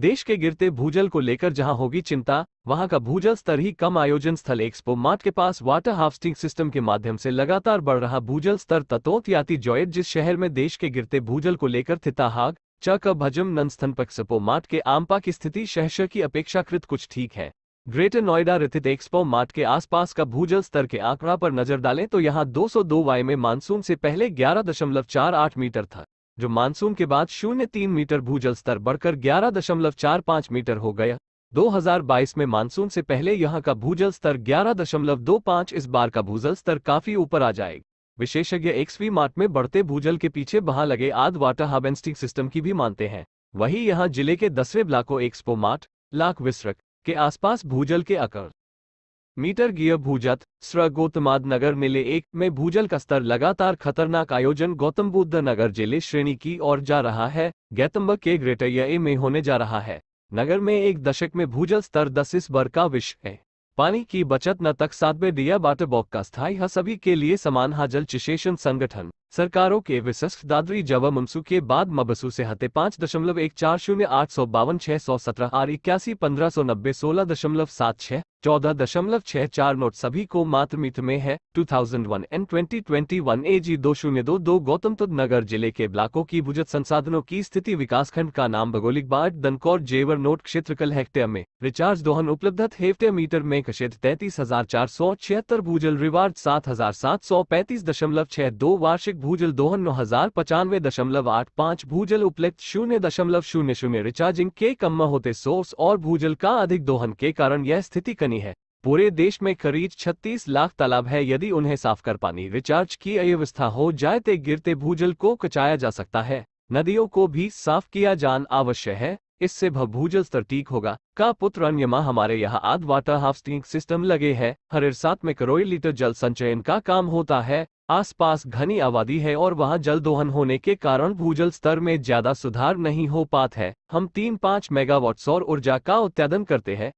देश के गिरते भूजल को लेकर जहां होगी चिंता वहां का भूजल स्तर ही कम आयोजन स्थल एक्सपो मार्ट के पास वाटर हार्वस्टिंग सिस्टम के माध्यम से लगातार बढ़ रहा भूजल स्तर याति जॉयट जिस शहर में देश के गिरते भूजल को लेकर थिताहाग चक भजम नंस्थन पक्सपो मार्ट के आमपा की स्थिति शहश की अपेक्षाकृत कुछ ठीक है ग्रेटर नोएडा रिथित एक्सपो मार्ट के आसपास का भूजल स्तर के आंकड़ा पर नजर डालें तो यहां 202 वाई में मानसून से पहले 11.48 मीटर था जो मानसून के बाद शून्य तीन मीटर भूजल स्तर बढ़कर ग्यारह दशमलव चार पाँच मीटर हो गया 2022 में मानसून से पहले यहां का भूजल स्तर दशमलव दो पांच इस बार का भूजल स्तर काफी ऊपर आ जाएगा विशेषज्ञ एक्सवी मार्ट में बढ़ते भूजल के पीछे बहा लगे आद वाटर हार्वेस्टिंग सिस्टम की भी मानते हैं वहीं यहां जिले के दसवें ब्लाको एक्सपो मार्ट लाख विसरक के आसपास भूजल के अकड़ मीटर गियर भूजत स्र गौतमाद नगर मेले एक में भूजल का स्तर लगातार खतरनाक आयोजन गौतम बुद्ध नगर जिले श्रेणी की ओर जा रहा है गैतम्ब के ग्रेटर ए में होने जा रहा है नगर में एक दशक में भूजल स्तर दस इस बर का विश्व है पानी की बचत न तक सातवें दिया बाटबॉक का स्थायी है सभी के लिए समान हाजल चिशेषण संगठन सरकारों के विशस्क दादरी जवा ममसू के बाद मबसू से हते पाँच दशमलव एक चार शून्य आठ सौ बावन छह सौ सत्रह आर इक्यासी पंद्रह सौ नब्बे सोलह दशमलव सात छह चौदह दशमलव छह चार नोट सभी को मात्र मित में है 2001 एंड 2021 जी दो शून्य दो दो गौतम बुद्ध नगर जिले के ब्लाकों की भुजत संसाधनों की स्थिति विकासखंड का नाम भौगोलिक बाट दनकौर जेवर नोट क्षेत्र कल हेक्टेयर में रिचार्ज दोहन उपलब्ध हेफ्टे मीटर में क्षेत्र तैतीस हजार चार सौ छिहत्तर भूजल रिवार्ड सात हजार सात सौ पैंतीस दशमलव छह दो वार्षिक भूजल दोहन नौ हजार पचानवे दशमलव आठ पाँच भूजल उपलब्ध शून्य दशमलव शून्य शून्य रिचार्जिंग के कम होते सोर्स और भूजल का अधिक दोहन के कारण यह स्थिति कनी है पूरे देश में करीब 36 लाख तालाब है यदि उन्हें साफ कर पानी रिचार्ज की अव्यवस्था हो जाए तो गिरते भूजल को कचाया जा सकता है नदियों को भी साफ किया जान अवश्य है इससे भूजल स्तर ठीक होगा का पुत्र अन्यमा हमारे यहाँ आद वाटर हाफ सिस्टम लगे है हर साथ में करोड़ लीटर जल संचयन का काम होता है आसपास घनी आबादी है और वहाँ जल दोहन होने के कारण भूजल स्तर में ज्यादा सुधार नहीं हो पाता है हम तीन पाँच मेगावाट सौर ऊर्जा का उत्पादन करते हैं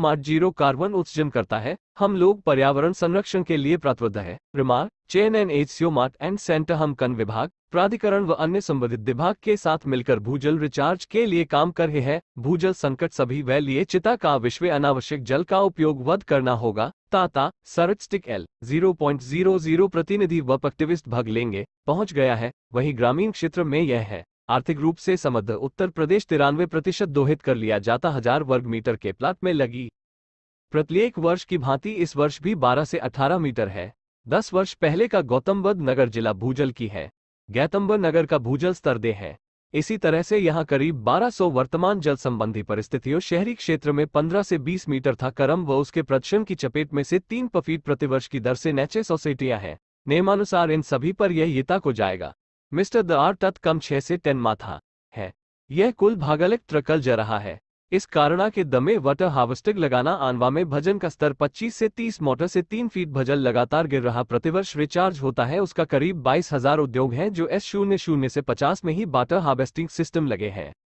मार्ट जीरो कार्बन उत्सर्जन करता है हम लोग पर्यावरण संरक्षण के लिए प्रतिबद्ध है रिमार्क चयन एन एच मार्ट एंड कन विभाग प्राधिकरण व अन्य संबंधित विभाग के साथ मिलकर भूजल रिचार्ज के लिए काम कर रहे हैं भूजल संकट सभी वह लिए चिता का विश्व अनावश्यक जल का उपयोग वध करना होगा ताता स्टिक एल 0.00 प्रतिनिधि व एक्टिविस्ट भाग लेंगे पहुंच गया है वही ग्रामीण क्षेत्र में यह है आर्थिक रूप से समृद्ध उत्तर प्रदेश तिरानवे प्रतिशत दोहित कर लिया जाता हजार वर्ग मीटर के प्लाट में लगी प्रत्येक वर्ष की भांति इस वर्ष भी 12 से 18 मीटर है दस वर्ष पहले का गौतमबद्ध नगर जिला भूजल की है गैतम्बर नगर का भूजल स्तर दे है इसी तरह से यहाँ करीब 1200 वर्तमान जल संबंधी परिस्थितियों शहरी क्षेत्र में 15 से 20 मीटर था करम व उसके प्रदर्शन की चपेट में से तीन फीट प्रतिवर्ष की दर से नैचे सोसाइटियां हैं नियमानुसार इन सभी पर यह यता को जाएगा मिस्टर द आर तत् कम छह से टेन माथा है यह कुल भागलिक ट्रकल जा रहा है इस कारणा के दमे वाटर हार्वेस्टिंग लगाना आनवा में भजन का स्तर 25 से 30 मोटर से 3 फीट भजन लगातार गिर रहा प्रतिवर्ष रिचार्ज होता है उसका करीब बाईस हजार उद्योग हैं जो एस शून्य शून्य से 50 में ही वाटर हार्वेस्टिंग सिस्टम लगे हैं